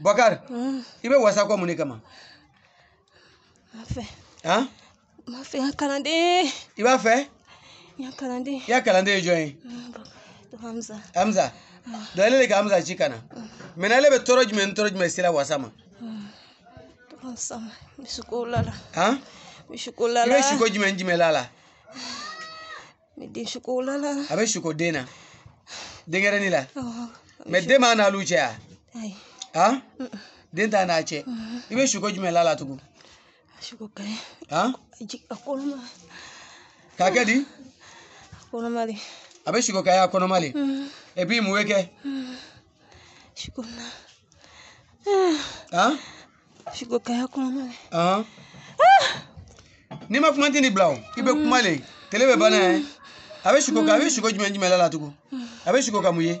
Bakar mm. i bɛ wasa kɔ mun de kama n fɛ han ya b'a fɛ n ka ya kalanden i b'a fɛ n ka ya kalanden mm, Hamza Hamza ale mm. de ka Hamza ci ka na ale bɛ tɔɔrɔ jumɛn ni tɔɔrɔ wasa ma sama misiko la la oh, han misiko la la i bɛ siko jumɛn jumɛn la la n bɛ den siko la la a bɛ na lucha. Ya? Ha? Din ta na ce. Ibe shugo jime lalata ku. Shugo kai. Ha? Akoloma. Ka kedi? Akoloma le. Abe shugo kai akoloma le. Mm. Ebi mu weke. Mm. Shugo na. Ha? Shugo kai akoloma le. Ha? Ah! Ni ma kuma tini blaw. Ibe kuma le. Mm. Tele be bana. Eh? Abe shugo kai abe shugo jime jime lalata ku. Abe shugo kamuye.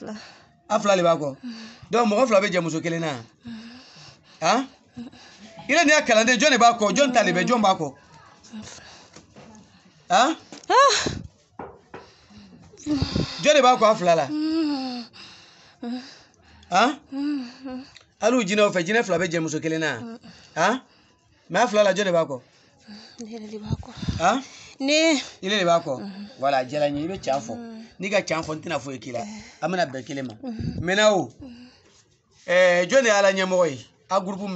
fila. a fila de b'a kɔ donc mɔgɔ fila bɛ jɛ muso kelen na han i yɛrɛ nin y'a kalanden jɔn de b'a kɔ jɔn ta de bɛ jɔn b'a kɔ han ah! jɔn de b'a kɔ a fila la han hali u jinɛw fɛ jinɛ fila bɛ jɛ muso kelen na han mɛ a fila la jɔn de b'a kɔ. ne yɛrɛ de b'a kɔ. han ne. i yɛrɛ de b'a kɔ wala a diyara n ye i bɛ tiɲɛ fɔ. n'i ka can fɔ n tɛna foyi k'i la an bɛna bɛn kelen ma mɛ na o jɔn de y'a la ɲɛmɔgɔ ye a gurupu